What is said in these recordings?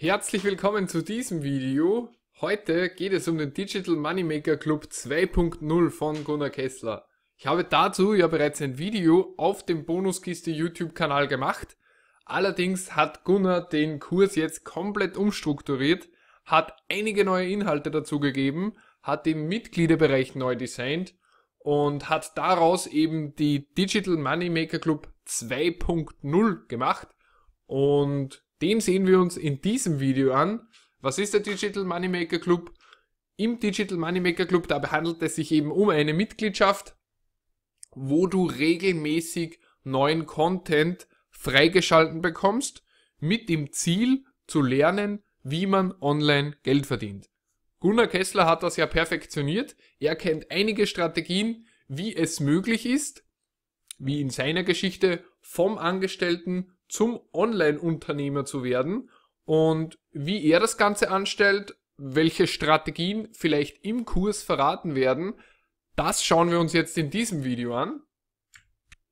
Herzlich willkommen zu diesem Video. Heute geht es um den Digital Moneymaker Club 2.0 von Gunnar Kessler. Ich habe dazu ja bereits ein Video auf dem Bonuskiste YouTube Kanal gemacht. Allerdings hat Gunnar den Kurs jetzt komplett umstrukturiert, hat einige neue Inhalte dazu gegeben, hat den Mitgliederbereich neu designt und hat daraus eben die Digital Moneymaker Club 2.0 gemacht und den sehen wir uns in diesem Video an. Was ist der Digital Moneymaker Club? Im Digital Moneymaker Club, da handelt es sich eben um eine Mitgliedschaft, wo du regelmäßig neuen Content freigeschalten bekommst, mit dem Ziel zu lernen, wie man online Geld verdient. Gunnar Kessler hat das ja perfektioniert. Er kennt einige Strategien, wie es möglich ist, wie in seiner Geschichte vom Angestellten zum Online-Unternehmer zu werden und wie er das Ganze anstellt, welche Strategien vielleicht im Kurs verraten werden, das schauen wir uns jetzt in diesem Video an.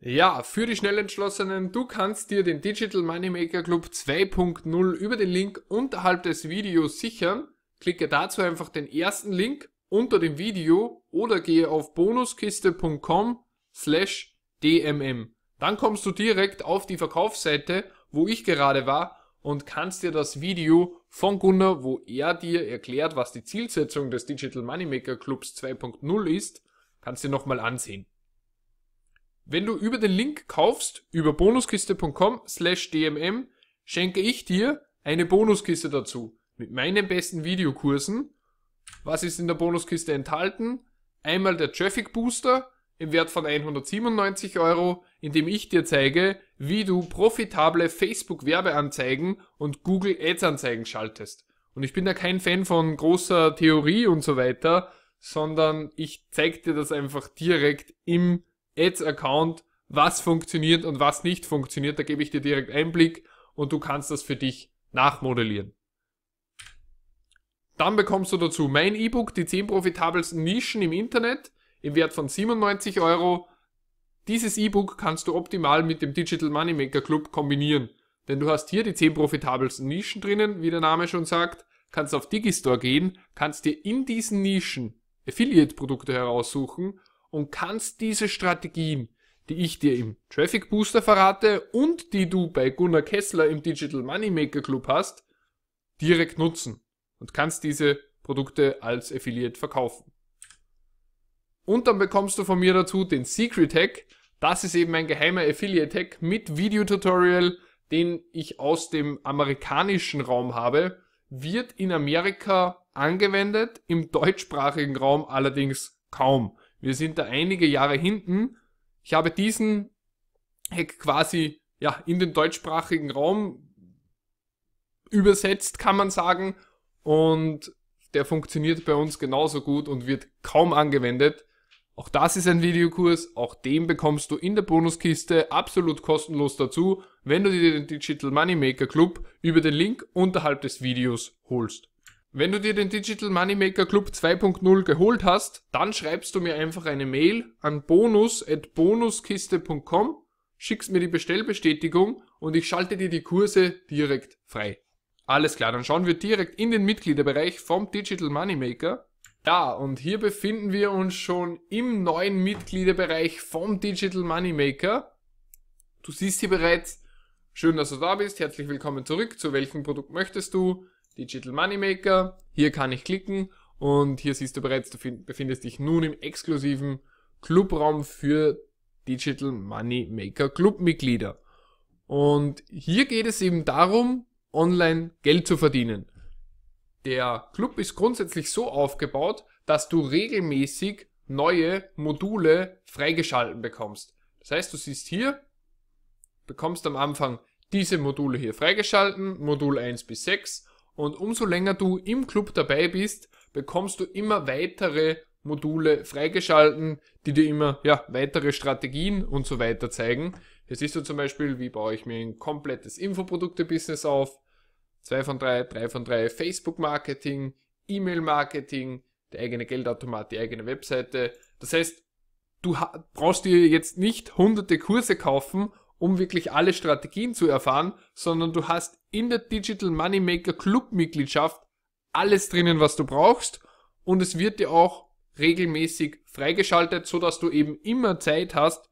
Ja, für die Schnellentschlossenen, du kannst dir den Digital Moneymaker Club 2.0 über den Link unterhalb des Videos sichern. Klicke dazu einfach den ersten Link unter dem Video oder gehe auf bonuskiste.com slash dmm. Dann kommst du direkt auf die Verkaufsseite, wo ich gerade war und kannst dir das Video von Gunnar, wo er dir erklärt, was die Zielsetzung des Digital Moneymaker Clubs 2.0 ist, kannst dir nochmal ansehen. Wenn du über den Link kaufst, über bonuskiste.com slash dmm, schenke ich dir eine Bonuskiste dazu mit meinen besten Videokursen. Was ist in der Bonuskiste enthalten? Einmal der Traffic Booster, im Wert von 197 Euro, in dem ich dir zeige, wie du profitable Facebook-Werbeanzeigen und Google Ads-Anzeigen schaltest. Und ich bin da kein Fan von großer Theorie und so weiter, sondern ich zeige dir das einfach direkt im Ads-Account, was funktioniert und was nicht funktioniert. Da gebe ich dir direkt Einblick und du kannst das für dich nachmodellieren. Dann bekommst du dazu mein E-Book, die 10 profitabelsten Nischen im Internet im Wert von 97 Euro. Dieses E-Book kannst du optimal mit dem Digital Moneymaker Club kombinieren, denn du hast hier die 10 profitabelsten Nischen drinnen, wie der Name schon sagt, kannst auf Digistore gehen, kannst dir in diesen Nischen Affiliate-Produkte heraussuchen und kannst diese Strategien, die ich dir im Traffic Booster verrate und die du bei Gunnar Kessler im Digital Moneymaker Club hast, direkt nutzen und kannst diese Produkte als Affiliate verkaufen. Und dann bekommst du von mir dazu den Secret Hack. Das ist eben ein geheimer Affiliate Hack mit Videotutorial, den ich aus dem amerikanischen Raum habe, wird in Amerika angewendet, im deutschsprachigen Raum allerdings kaum. Wir sind da einige Jahre hinten. Ich habe diesen Hack quasi ja, in den deutschsprachigen Raum übersetzt, kann man sagen. Und der funktioniert bei uns genauso gut und wird kaum angewendet. Auch das ist ein Videokurs, auch den bekommst du in der Bonuskiste absolut kostenlos dazu, wenn du dir den Digital Moneymaker Club über den Link unterhalb des Videos holst. Wenn du dir den Digital Moneymaker Club 2.0 geholt hast, dann schreibst du mir einfach eine Mail an bonus.bonuskiste.com, schickst mir die Bestellbestätigung und ich schalte dir die Kurse direkt frei. Alles klar, dann schauen wir direkt in den Mitgliederbereich vom Digital Moneymaker ja, und hier befinden wir uns schon im neuen Mitgliederbereich vom Digital Moneymaker. Du siehst hier bereits, schön, dass du da bist, herzlich willkommen zurück. Zu welchem Produkt möchtest du? Digital Moneymaker. Hier kann ich klicken und hier siehst du bereits, du befindest dich nun im exklusiven Clubraum für Digital Moneymaker Clubmitglieder. Und hier geht es eben darum, online Geld zu verdienen. Der Club ist grundsätzlich so aufgebaut, dass du regelmäßig neue Module freigeschalten bekommst. Das heißt, du siehst hier, bekommst am Anfang diese Module hier freigeschalten, Modul 1 bis 6 und umso länger du im Club dabei bist, bekommst du immer weitere Module freigeschalten, die dir immer ja, weitere Strategien und so weiter zeigen. Hier siehst du zum Beispiel, wie baue ich mir ein komplettes Infoprodukte-Business auf, 2 von 3, 3 von 3 Facebook-Marketing, E-Mail-Marketing, der eigene Geldautomat, die eigene Webseite. Das heißt, du brauchst dir jetzt nicht hunderte Kurse kaufen, um wirklich alle Strategien zu erfahren, sondern du hast in der Digital Moneymaker Club Mitgliedschaft alles drinnen, was du brauchst und es wird dir auch regelmäßig freigeschaltet, so dass du eben immer Zeit hast,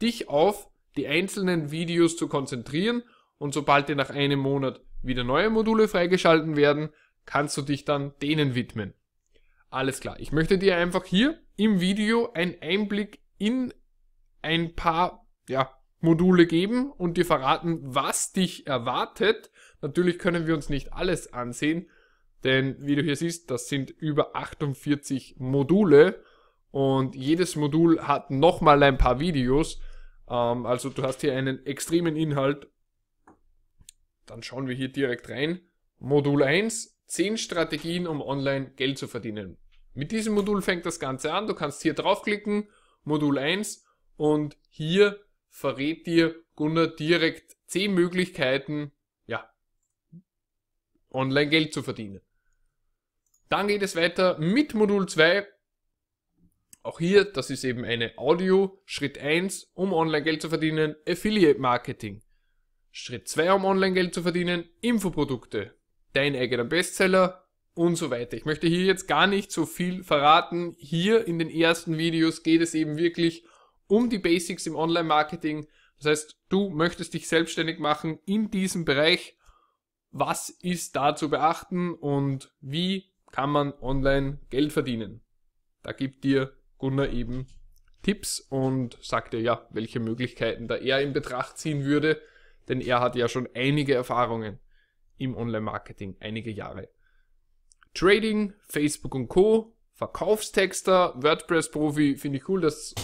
dich auf die einzelnen Videos zu konzentrieren und sobald dir nach einem Monat wieder neue Module freigeschalten werden, kannst du dich dann denen widmen. Alles klar, ich möchte dir einfach hier im Video einen Einblick in ein paar ja, Module geben und dir verraten, was dich erwartet. Natürlich können wir uns nicht alles ansehen, denn wie du hier siehst, das sind über 48 Module und jedes Modul hat nochmal ein paar Videos. Ähm, also du hast hier einen extremen Inhalt dann schauen wir hier direkt rein. Modul 1, 10 Strategien, um online Geld zu verdienen. Mit diesem Modul fängt das Ganze an. Du kannst hier draufklicken, Modul 1 und hier verrät dir Gunnar direkt 10 Möglichkeiten, ja, online Geld zu verdienen. Dann geht es weiter mit Modul 2. Auch hier, das ist eben eine Audio, Schritt 1, um Online-Geld zu verdienen, Affiliate Marketing. Schritt 2, um Online-Geld zu verdienen, Infoprodukte, dein eigener Bestseller und so weiter. Ich möchte hier jetzt gar nicht so viel verraten. Hier in den ersten Videos geht es eben wirklich um die Basics im Online-Marketing. Das heißt, du möchtest dich selbstständig machen in diesem Bereich. Was ist da zu beachten und wie kann man online Geld verdienen? Da gibt dir Gunnar eben Tipps und sagt dir ja, welche Möglichkeiten da er in Betracht ziehen würde denn er hat ja schon einige Erfahrungen im Online-Marketing, einige Jahre. Trading, Facebook und Co., Verkaufstexter, WordPress-Profi, finde ich cool, dass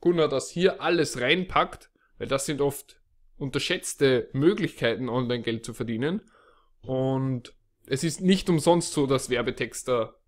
Gunnar das hier alles reinpackt, weil das sind oft unterschätzte Möglichkeiten, online Geld zu verdienen. Und es ist nicht umsonst so, dass Werbetexter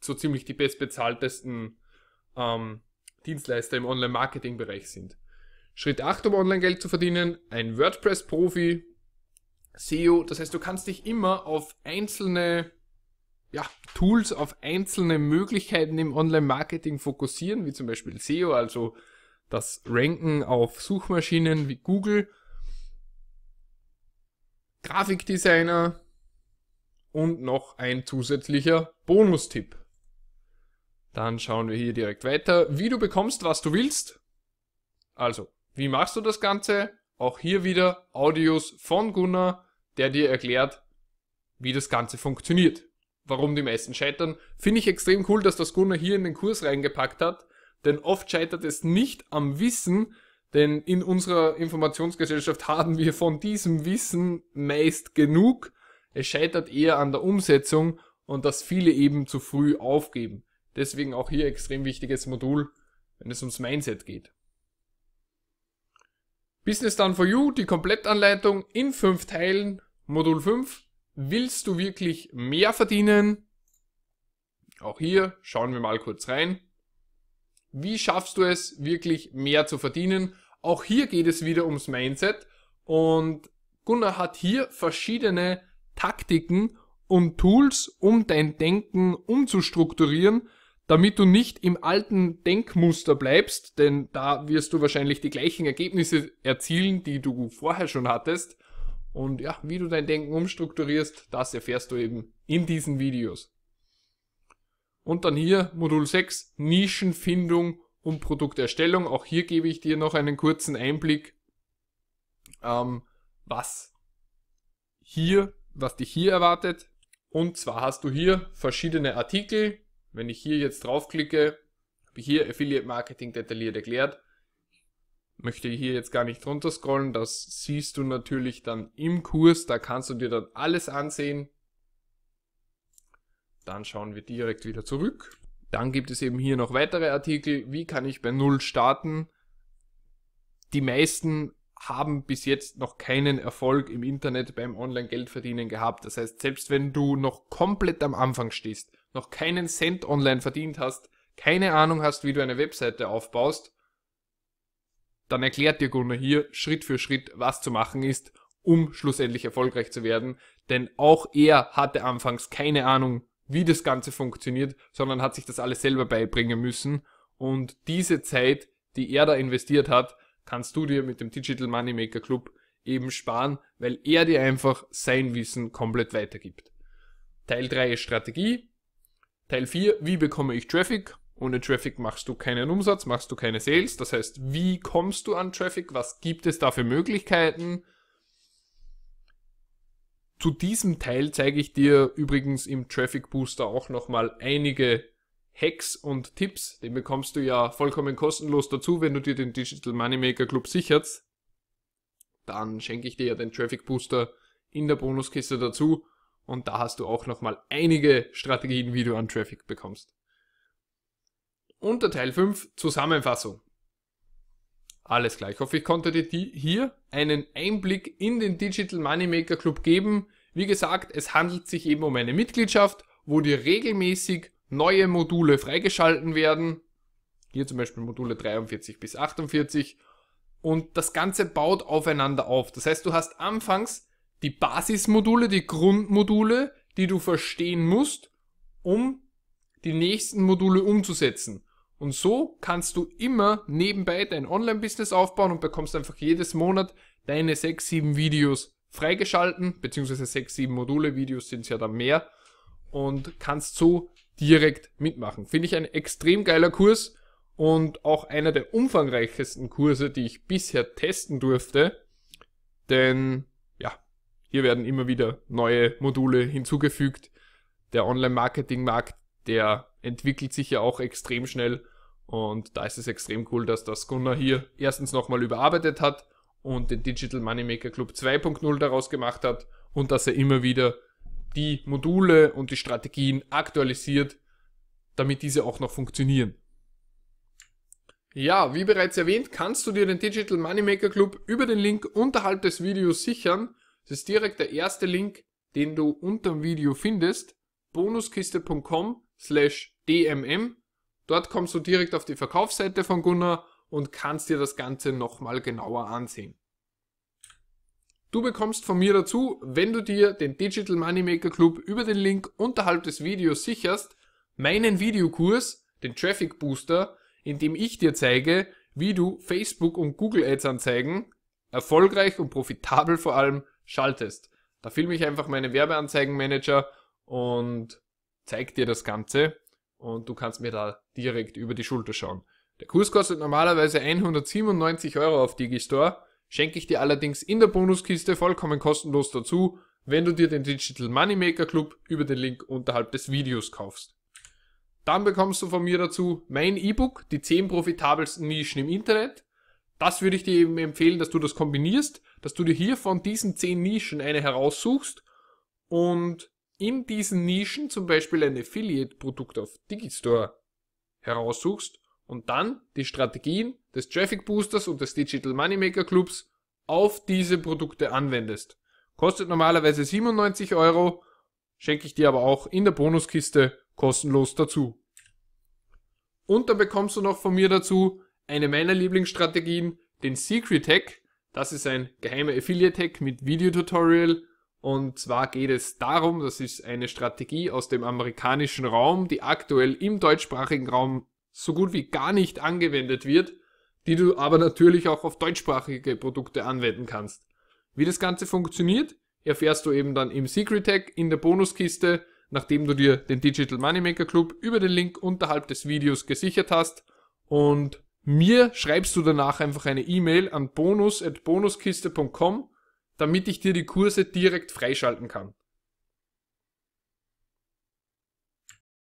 so ziemlich die bestbezahltesten ähm, Dienstleister im Online-Marketing-Bereich sind. Schritt 8, um Online-Geld zu verdienen, ein WordPress-Profi, SEO, das heißt, du kannst dich immer auf einzelne ja, Tools, auf einzelne Möglichkeiten im Online-Marketing fokussieren, wie zum Beispiel SEO, also das Ranken auf Suchmaschinen wie Google, Grafikdesigner und noch ein zusätzlicher Bonustipp. Dann schauen wir hier direkt weiter, wie du bekommst, was du willst. Also, wie machst du das Ganze? Auch hier wieder Audios von Gunnar, der dir erklärt, wie das Ganze funktioniert. Warum die meisten scheitern. Finde ich extrem cool, dass das Gunnar hier in den Kurs reingepackt hat, denn oft scheitert es nicht am Wissen, denn in unserer Informationsgesellschaft haben wir von diesem Wissen meist genug. Es scheitert eher an der Umsetzung und dass viele eben zu früh aufgeben. Deswegen auch hier extrem wichtiges Modul, wenn es ums Mindset geht. Business Done for You, die Komplettanleitung in fünf Teilen, Modul 5. Willst du wirklich mehr verdienen? Auch hier schauen wir mal kurz rein. Wie schaffst du es, wirklich mehr zu verdienen? Auch hier geht es wieder ums Mindset und Gunnar hat hier verschiedene Taktiken und Tools, um dein Denken umzustrukturieren, damit du nicht im alten Denkmuster bleibst, denn da wirst du wahrscheinlich die gleichen Ergebnisse erzielen, die du vorher schon hattest. Und ja, wie du dein Denken umstrukturierst, das erfährst du eben in diesen Videos. Und dann hier Modul 6, Nischenfindung und Produkterstellung. Auch hier gebe ich dir noch einen kurzen Einblick, ähm, was hier, was dich hier erwartet. Und zwar hast du hier verschiedene Artikel, wenn ich hier jetzt draufklicke, habe ich hier Affiliate Marketing detailliert erklärt. Möchte hier jetzt gar nicht runter scrollen, das siehst du natürlich dann im Kurs, da kannst du dir dann alles ansehen. Dann schauen wir direkt wieder zurück. Dann gibt es eben hier noch weitere Artikel, wie kann ich bei Null starten. Die meisten haben bis jetzt noch keinen Erfolg im Internet beim Online-Geldverdienen gehabt. Das heißt, selbst wenn du noch komplett am Anfang stehst, noch keinen Cent online verdient hast, keine Ahnung hast, wie du eine Webseite aufbaust, dann erklärt dir Gunnar hier Schritt für Schritt, was zu machen ist, um schlussendlich erfolgreich zu werden. Denn auch er hatte anfangs keine Ahnung, wie das Ganze funktioniert, sondern hat sich das alles selber beibringen müssen. Und diese Zeit, die er da investiert hat, kannst du dir mit dem Digital Moneymaker Club eben sparen, weil er dir einfach sein Wissen komplett weitergibt. Teil 3 ist Strategie, Teil 4, wie bekomme ich Traffic? Ohne Traffic machst du keinen Umsatz, machst du keine Sales. Das heißt, wie kommst du an Traffic? Was gibt es da für Möglichkeiten? Zu diesem Teil zeige ich dir übrigens im Traffic Booster auch nochmal einige Hacks und Tipps. Den bekommst du ja vollkommen kostenlos dazu, wenn du dir den Digital Moneymaker Club sicherst. Dann schenke ich dir ja den Traffic Booster in der Bonuskiste dazu. Und da hast du auch nochmal einige Strategien, wie du an Traffic bekommst. Unter Teil 5 Zusammenfassung. Alles klar. Ich hoffe, ich konnte dir hier einen Einblick in den Digital Moneymaker Club geben. Wie gesagt, es handelt sich eben um eine Mitgliedschaft, wo dir regelmäßig neue Module freigeschalten werden. Hier zum Beispiel Module 43 bis 48. Und das Ganze baut aufeinander auf. Das heißt, du hast anfangs die Basismodule, die Grundmodule, die du verstehen musst, um die nächsten Module umzusetzen. Und so kannst du immer nebenbei dein Online-Business aufbauen und bekommst einfach jedes Monat deine 6, 7 Videos freigeschalten, beziehungsweise 6, 7 Module, Videos sind es ja dann mehr und kannst so direkt mitmachen. Finde ich ein extrem geiler Kurs und auch einer der umfangreichsten Kurse, die ich bisher testen durfte, denn hier werden immer wieder neue Module hinzugefügt. Der Online-Marketing-Markt, der entwickelt sich ja auch extrem schnell. Und da ist es extrem cool, dass das Gunnar hier erstens nochmal überarbeitet hat und den Digital Moneymaker Club 2.0 daraus gemacht hat und dass er immer wieder die Module und die Strategien aktualisiert, damit diese auch noch funktionieren. Ja, wie bereits erwähnt, kannst du dir den Digital Moneymaker Club über den Link unterhalb des Videos sichern das ist direkt der erste Link, den du unter dem Video findest, bonuskiste.com slash dmm. Dort kommst du direkt auf die Verkaufsseite von Gunnar und kannst dir das Ganze nochmal genauer ansehen. Du bekommst von mir dazu, wenn du dir den Digital Moneymaker Club über den Link unterhalb des Videos sicherst, meinen Videokurs, den Traffic Booster, in dem ich dir zeige, wie du Facebook und Google Ads Anzeigen erfolgreich und profitabel vor allem schaltest. Da filme ich einfach meine Werbeanzeigenmanager und zeige dir das Ganze und du kannst mir da direkt über die Schulter schauen. Der Kurs kostet normalerweise 197 Euro auf Digistore, schenke ich dir allerdings in der Bonuskiste vollkommen kostenlos dazu, wenn du dir den Digital Moneymaker Club über den Link unterhalb des Videos kaufst. Dann bekommst du von mir dazu mein E-Book, die 10 profitabelsten Nischen im Internet. Das würde ich dir eben empfehlen, dass du das kombinierst, dass du dir hier von diesen zehn Nischen eine heraussuchst und in diesen Nischen zum Beispiel ein Affiliate-Produkt auf Digistore heraussuchst und dann die Strategien des Traffic Boosters und des Digital Moneymaker Clubs auf diese Produkte anwendest. Kostet normalerweise 97 Euro, schenke ich dir aber auch in der Bonuskiste kostenlos dazu. Und dann bekommst du noch von mir dazu eine meiner Lieblingsstrategien, den Secret Hack, das ist ein geheimer Affiliate-Hack mit Videotutorial und zwar geht es darum, das ist eine Strategie aus dem amerikanischen Raum, die aktuell im deutschsprachigen Raum so gut wie gar nicht angewendet wird, die du aber natürlich auch auf deutschsprachige Produkte anwenden kannst. Wie das Ganze funktioniert, erfährst du eben dann im Secret Hack in der Bonuskiste, nachdem du dir den Digital Moneymaker Club über den Link unterhalb des Videos gesichert hast und mir schreibst du danach einfach eine E-Mail an bonus.bonuskiste.com, damit ich dir die Kurse direkt freischalten kann.